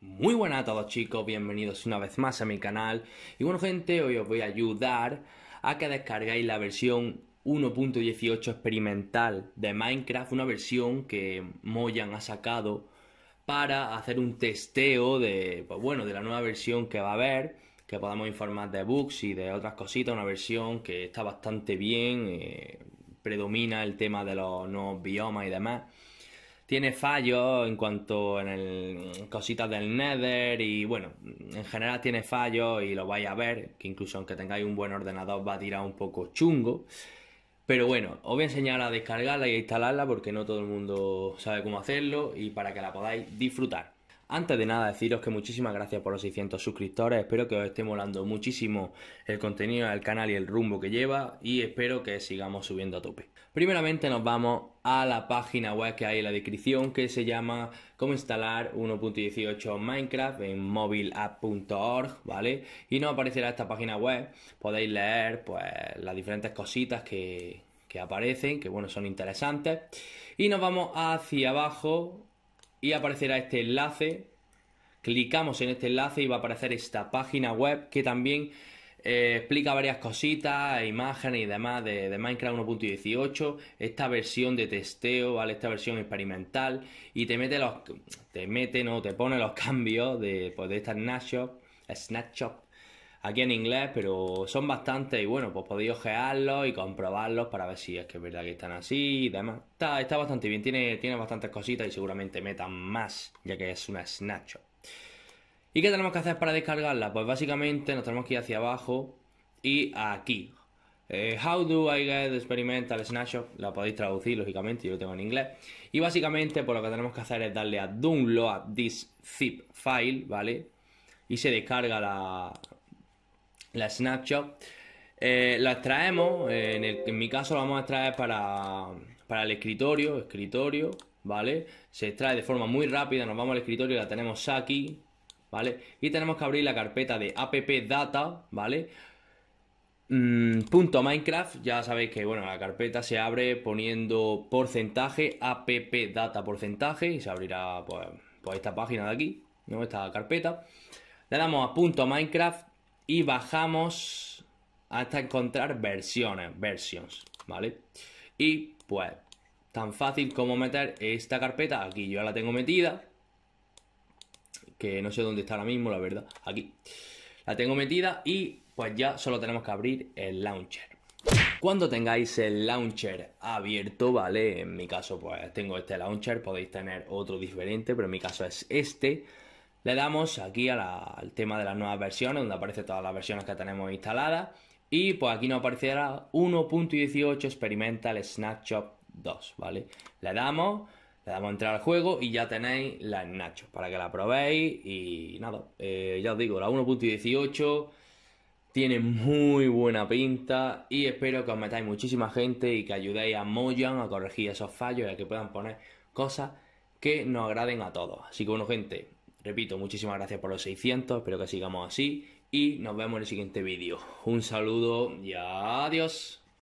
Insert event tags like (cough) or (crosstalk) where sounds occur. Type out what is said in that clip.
Muy buenas a todos chicos, bienvenidos una vez más a mi canal Y bueno gente, hoy os voy a ayudar a que descarguéis la versión 1.18 experimental de Minecraft Una versión que Moyan ha sacado para hacer un testeo de, pues bueno, de la nueva versión que va a haber Que podamos informar de bugs y de otras cositas Una versión que está bastante bien, eh, predomina el tema de los nuevos biomas y demás tiene fallos en cuanto en el, cositas del Nether y bueno, en general tiene fallos y lo vais a ver, que incluso aunque tengáis un buen ordenador va a tirar un poco chungo. Pero bueno, os voy a enseñar a descargarla y a instalarla porque no todo el mundo sabe cómo hacerlo y para que la podáis disfrutar. Antes de nada deciros que muchísimas gracias por los 600 suscriptores, espero que os esté molando muchísimo el contenido del canal y el rumbo que lleva y espero que sigamos subiendo a tope. Primeramente nos vamos a la página web que hay en la descripción que se llama cómo instalar 1.18 Minecraft en mobileapp.org, ¿vale? Y nos aparecerá esta página web, podéis leer pues las diferentes cositas que, que aparecen, que bueno, son interesantes. Y nos vamos hacia abajo y aparecerá este enlace. Clicamos en este enlace y va a aparecer esta página web que también eh, explica varias cositas, imágenes y demás de, Minecraft 1.18, esta versión de testeo, ¿vale? Esta versión experimental y te mete los te mete, no, te pone los (laughs) cambios de, pues, de estas snapshot, snapshot aquí en inglés, pero son bastantes y bueno, pues podéis ojearlos y comprobarlos para ver si es que es verdad que están así y demás. Está, bastante bien, tiene, tiene bastantes cositas y seguramente metan más, ya que es una snapshot. ¿Y qué tenemos que hacer para descargarla? Pues básicamente nos tenemos que ir hacia abajo y aquí. Eh, how do I get experimental snapshot? La podéis traducir, lógicamente, yo lo tengo en inglés. Y básicamente, pues lo que tenemos que hacer es darle a download this zip file, ¿vale? Y se descarga la, la snapshot. Eh, la extraemos, eh, en, mi caso la vamos a extraer para, el escritorio, escritorio, ¿vale? Se extrae de forma muy rápida, nos vamos al escritorio, y la tenemos aquí, ¿vale? Y tenemos que abrir la carpeta de data, ¿vale? Mm, punto Minecraft, ya sabéis que bueno, la carpeta se abre poniendo porcentaje, appdata porcentaje, y se abrirá pues, pues esta página de aquí, ¿no? Esta carpeta. Le damos a punto Minecraft y bajamos hasta encontrar versiones, versions, ¿vale? Y pues tan fácil como meter esta carpeta aquí, yo la tengo metida, que no sé dónde está ahora mismo, la verdad. Aquí. La tengo metida y pues ya solo tenemos que abrir el launcher. Cuando tengáis el launcher abierto, ¿vale? En mi caso pues tengo este launcher, podéis tener otro diferente, pero en mi caso es este. Le damos aquí al tema de las nuevas versiones, donde aparecen todas las versiones que tenemos instaladas. Y pues aquí nos aparecerá 1.18 Experimental Snapshot 2, ¿vale? Le damos, le damos a entrar al juego y ya tenéis la Nacho para que la probéis. Y nada, eh, ya os digo, la 1.18 tiene muy buena pinta y espero que os metáis muchísima gente y que ayudéis a Moyan a corregir esos fallos y a que puedan poner cosas que nos agraden a todos. Así que bueno, gente, repito, muchísimas gracias por los 600, espero que sigamos así y nos vemos en el siguiente vídeo. Un saludo y adiós.